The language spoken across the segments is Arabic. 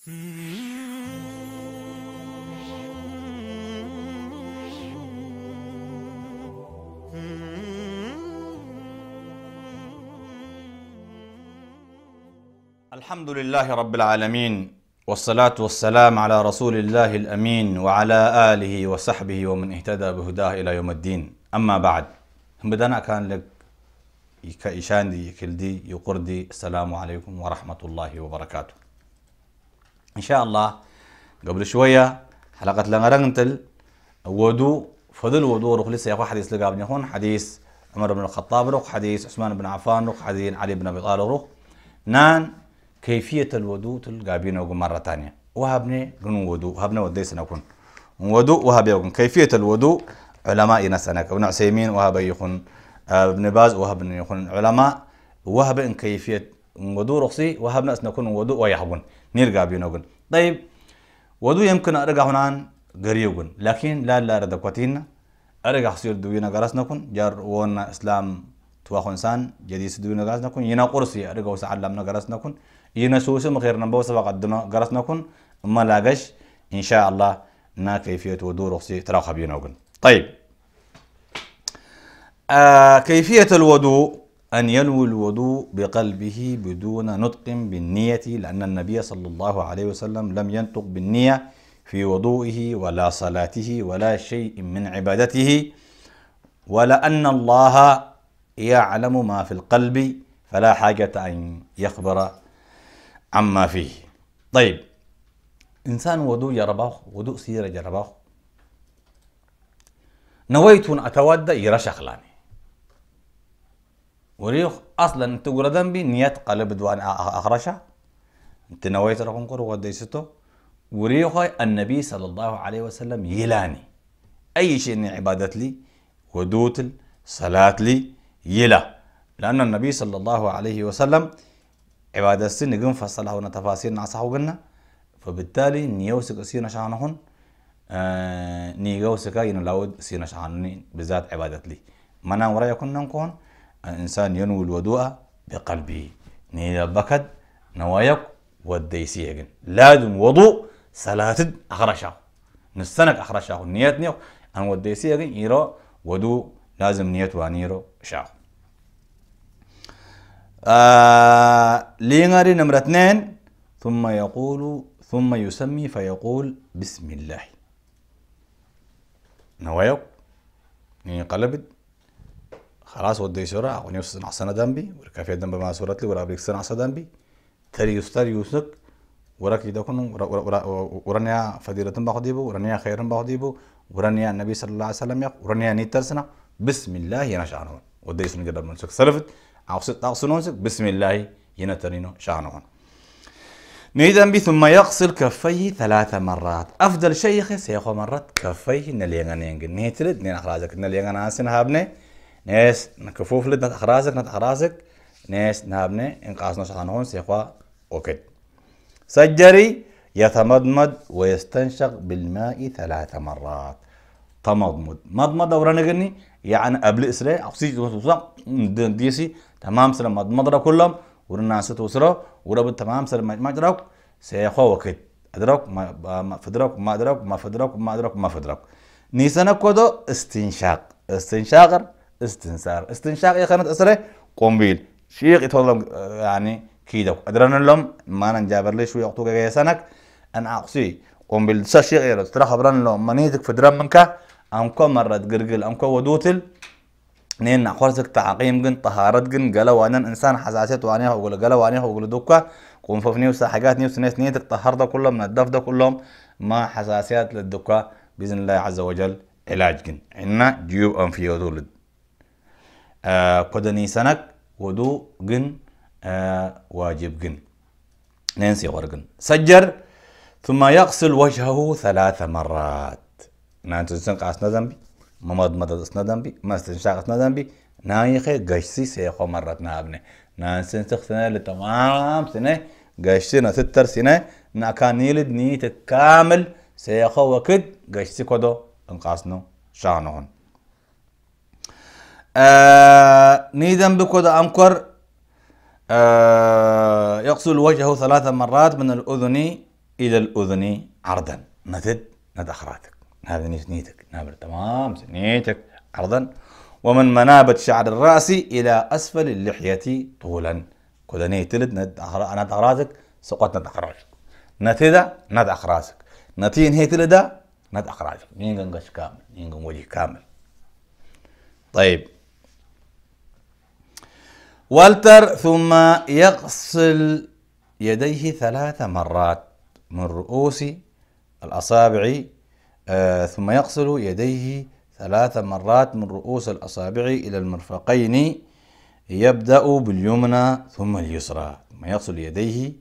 الحمد لله رب العالمين والصلاة والسلام على رسول الله الأمين وعلى آله وصحبه ومن اهتدى بهداه إلى يوم الدين أما بعد بدنا كان لك كإشاندي كلدي يقردي السلام عليكم ورحمة الله وبركاته ان شاء الله قبل شويه حلقه لانغرنتل ودو فضل ودو رخ لسه يا حديث لقى ابن هون حديث عمر بن الخطاب رخ حديث عثمان بن عفان رخ حديث علي بن ابي طالب رخ نان كيفيه الودو تلقى مره ثانيه وهبني قنو ودو هبنا وديسنا كن ودو وهب يكون كيفية الودو علماء نسأنك ابن عسيمين وهب يخون آه، ابن باز وهب يخون علماء وهب إن كيفية ودو رخصي ناس نكون ودو ويحبون نرجع بينوجن طيب ودو يمكن أرجع هنا قريبون لكن لا لا رد قتين أرجع حصير دوينا جرس نكون جار ون إسلام تواخن سان جديد دوينا جرس نكون ينا قرصي أرجع وسعلمنا جرس نكون ينا سوسي مخير نبوس فقدنا جرس نكون ما لاجش إن شاء الله نا كيفية ودو رخصي تراخبينوجن طيب آه كيفية الودو أن ينوي الوضوء بقلبه بدون نطق بالنية لأن النبي صلى الله عليه وسلم لم ينطق بالنية في وضوئه ولا صلاته ولا شيء من عبادته ولأن الله يعلم ما في القلب فلا حاجة أن يخبر عما فيه طيب إنسان وضوء يرباخ وضوء سيرة يرباخ نويت أن أتودى يرى شغلاني وريخ اصلا انت قردن بي نيات قلب دوان اخرشا انت نويت رقم قر وديسته وريخ النبي صلى الله عليه وسلم يلاني اي شيء من عبادت لي ودوتل صلاة لي يلا لأن النبي صلى الله عليه وسلم عبادة السن قم فصلها ونتفاسير نعصها وقلنا فبالتالي نيوسك سينا شانهن آه نيوسك ينلاود سينا شانهن بالذات عبادة لي منا ورايا كنا نكون الإنسان ينوي الوضوء بقلبه نيل بكد نوايك والديسيجن لازم وضوء صلاة أخرشه نستنك أخرشه نيت نيو أن والديسيجن يرو وضوء لازم نيت وانيرو شاء آه لينغري نمرة اثنين ثم يقول ثم يسمي فيقول بسم الله نوايق يعني خلاص ودي سرعة ونيوس نعصى ندمبي وركافي دمبي بما سورة لي ورا سنعصى دمبي تري يستر يوسك وراك يدا كنو ورانيا فديرة باخديبو ورانيا خير باخديبو ورانيا النبي صلى الله عليه وسلم يق ورانيا نيترسنا بسم الله ينا شعنون ودي سن قدر منسك صرفت عوصت عصنونسك بسم الله ينا ترينو شعنون نيدا بي ثم يغسل كفيه ثلاث مرات افضل شيخ سيخو مرات كفيه نليغنين نيتلد نين اخراجك نليغنان سن هابني ناس نكفوف لد نتح راسك راسك ناس نابني انقاصنا شخانهون سيخوا اوكد سجري يتمضمض ويستنشق بالماء ثلاث مرات تمضمض مضمض او رنقني يعني قبل اسره اقصي توصق ديسي تمام سر مضمض كلهم ورنا ستوسره ورب تمام سر ما جراك سيخوا وكد ادراك ما فدراك ما ادراك ما فدراك ما ادراك ما فدراك نيسانا كودو استنشاق استنشاقر استنسار استنشاق يا خانة أسرة قنبيل شيخ يتولم آه، يعني كيدو أدرنا لهم ما نجابر ليش ويقطوك يا سنك أنا أقصي قنبيل سا سشيخ يا ترى خبرنا لهم منيتك في درام منك أمكو مرة تقرقل أمكو ودوتل نين أخواتك تعقيم جن طهارت جن قالوا أنا إنسان حساسية وعنيها وقول قالوا وعنيها وقول دوكا قوم ففني حاجات نيوس ناس نيت الطهر ده كلهم نضف ده كلهم ما حساسيات للدوكا بإذن الله عز وجل علاج جن عنا جيوب أنفيودولد آه، سنك ودو جن آه، واجب جن ننسي ورقن سجر ثم يغسل وجهه ثلاث مرات نانتو سنق اسنا ذنبي ممد مدد اسنا ذنبي ما استنشاق اسنا ذنبي نايخي قشسي سيخو مرات نابني نانسن سنة لتمام سنه قشسنا ستر سنه ناكان نيلد نيت كامل سيخو وكد قشسي كدو انقاسنو شانهن آه، نيدم بكود أمكر آه يغسل وجهه ثلاث مرات من الأذن إلى الأذن عرضا نتد ند أخراتك هذا نيتك نابر تمام نيتك عرضا ومن منابت شعر الرأس إلى أسفل اللحية طولا كود نيتلد ند أخراتك سقط ند أخراتك ندخراتك ند أخراتك نتين هيتلدا ند أخراتك نينغن قش كامل نينغن وجه كامل طيب والتر ثم يغسل يديه ثلاث مرات من رؤوس الأصابع آه ثم يغسل يديه ثلاث مرات من رؤوس الأصابع إلى المرفقين يبدأ باليمنى ثم اليسرى ثم يغسل يديه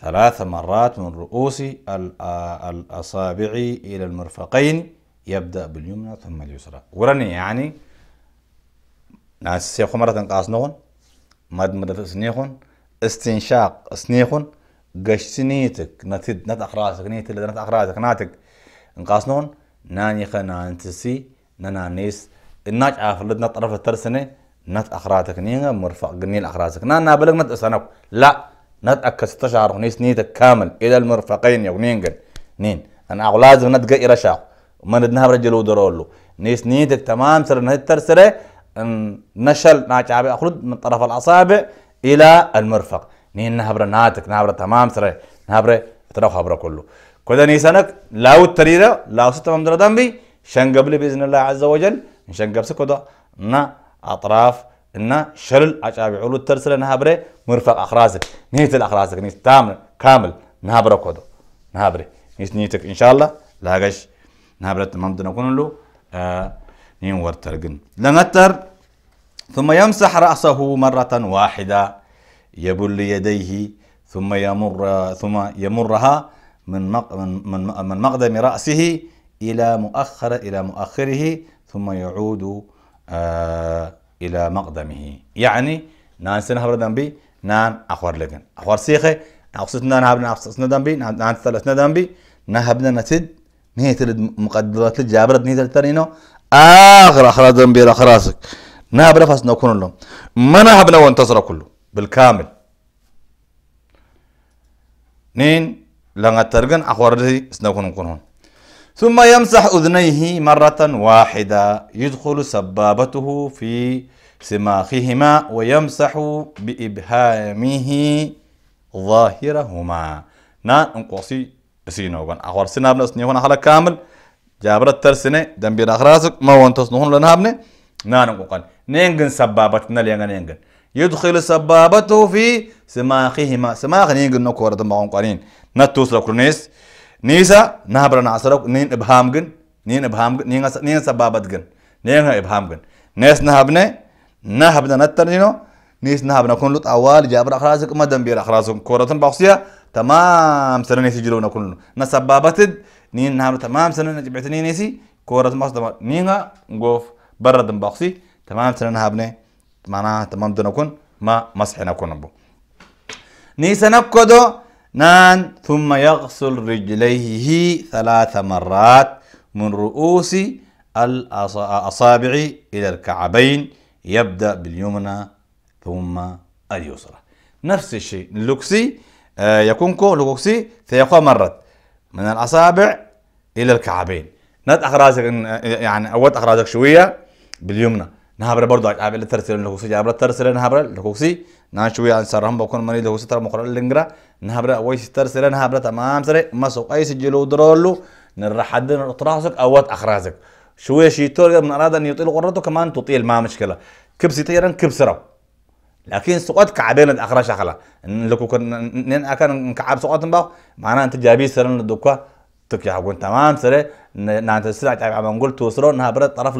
ثلاث مرات من رؤوس آه، الأصابع إلى المرفقين يبدأ باليمنى ثم اليسرى ورني يعني ناس سيخو مرة قاس نغن مدمدة سنيخون استنشاق سنيخون قشت نيتك نتد نت أخراسك نيت اللي نت أخراسك ناتك خنا انتسي نانا نيس الناج نت نطرف الترسنة نت أخراتك نينا مرفق قني الأخراسك نانا بلغ نت أسانك لا نت أكس تشعر نيس نيتك كامل إلى المرفقين يو نينجن نين أنا أغلازم نت قئر شاق ومن دنها برجل ودرولو نيس نيتك تمام سر نت ترسره نشل ناج عابي أخرج من طرف الأصابع إلى المرفق نين نهبر ناتك نهبر تمام سره نهبر ترى خبره كله كذا نيسانك لا وتريره لا وست ما ستمام دمبي شن قبل بإذن الله عز وجل شن قبل سكده نا أطراف إن شل أشابي علو الترسل نهبر مرفق أخرازك نيت الأخرازك نيت تامل كامل نهبره كده نهبره نيت نيتك إن شاء الله لاقش نهبر تمام دنا كنلو آه هين ورترجن لنتر ثم يمسح رأسه مرة واحدة يبل يديه ثم يمر ثم يمرها من من من مقدم رأسه إلى مؤخر إلى مؤخره ثم يعود آه إلى مقدمه يعني نان سنه بي نان أخور لجن أخور سيخه نقصت نان هبنا نقصت ندم بي نان ثلاث ندم بي نهبنا نتد نهيت ترد مقدرات الجابرة نهيت الترينو اخر اخر ذنب آخر راسك نهب نفسنا كلهم ما نهبنا وانتصر كله بالكامل نين لان ترغن اخوردي سنكون كنون ثم يمسح اذنيه مره واحده يدخل سبابته في سماخهما ويمسح بابهامه ظاهرهما نا انقصي سينوغن أخوار سنابنا سنيهون على كامل جابرت ترسنة دم بينا خراسك ما وان نهون لنا هبنة نانو نعم، قن نينجن سبابتنا لينا نينجن يدخل سبابته في سماخهما سماخ نينجن نكورة دمهم قرين نتوس لكرنيس نيسا نهبر نعصرك نين إبهامجن نين إبهامجن نين نين سبابتجن نين إبهامجن ناس نهبنة نهبنا نترنينو نيس نهبنا كن لط أول جابر أخراسك ما دم أخراسك كورة بقصية تمام سرنيس جلونا كلنا نسبابتد نين نهارو تمام سنة نجيب عتنين يسي كورة مقص دمار نينها نقف برا دمباقسي تمام سنة هابني معنا تمام دنكون ما مسحنا كون نبو نيسنب كدو نان ثم يغسل رجليه ثلاث مرات من رؤوس الأصابع إلى الكعبين يبدأ باليمنى ثم اليسرى نفس الشيء لوكسي آه يكون كو لوكسي سيقوى مرة من الأصابع الى الكعبين نات اخراجك يعني اود اخراجك شويه باليمنى نهبر برضو برضه عقابل ترسل لكوسي جابر ترسل نهبره لكوسي نا شويه عن سرهم بكون مريض هو ستر مقرر لنجرا نهبره ويس ترسل نهبر تمام سري مسوق اي سجلوا درولو نرحدن اطراسك اوت اخراجك شويه شي تور من اراد ان يطيل قرته كمان تطيل ما مشكله كبسي طيرا كبسرا لكن سقط كعبين الاخراج شغله لكو كان نين اكن كعب سقط معناه انت جابي سرن الدكه تكي حقون تمام سره نانت سرعة عم نقول توصلوا نها برا طرف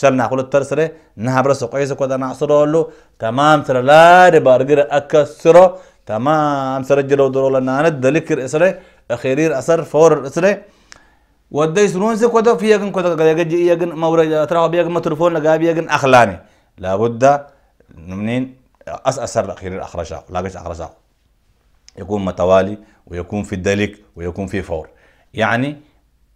شلنا كل الترسرة نها برا سقيس كذا نعصره له تمام سره لا ربار دبارجر أكسره تمام سره جلو درو لنا ند ذكر إسرة أخيرير أسر فور إسرة ودي سنون سي كذا في يقن كذا قد يجي يقن يجن مورا ترى بيجن مترفون لقى يقن أخلاني لابد منين أس أسر أخيرير أخرجه لاقش أخرجه يكون متوالي ويكون في الدلك ويكون في فور يعني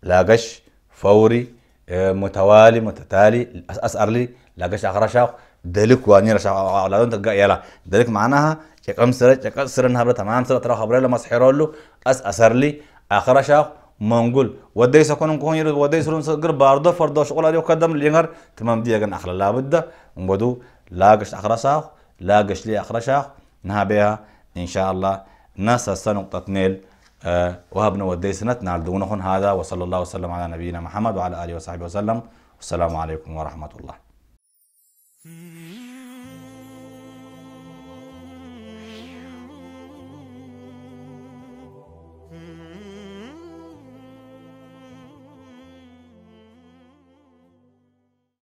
لا قش فوري آه، متوالي متتالي اسأر لي لا قش اخر شاق دلك واني رشا آه، آه، لا دون تلقى يلا دلك معناها شقم سر شقم سر نهبر تمام سر ترى خبر لما سحر له اس اسر لي اخر شاق منقول ودي سكون كون يرد ودي سرون سقر باردو فردو شغل عليه قدم لينغر تمام دي اجن اخر لا بد ومبدو لا قش اخر شاق لا قش لي اخر شاق نها بها ان شاء الله ناس نقطة نيل وهبنا وديسنتنا على هذا وصلى الله وسلم على نبينا محمد وعلى آله وصحبه وسلم والسلام عليكم ورحمة الله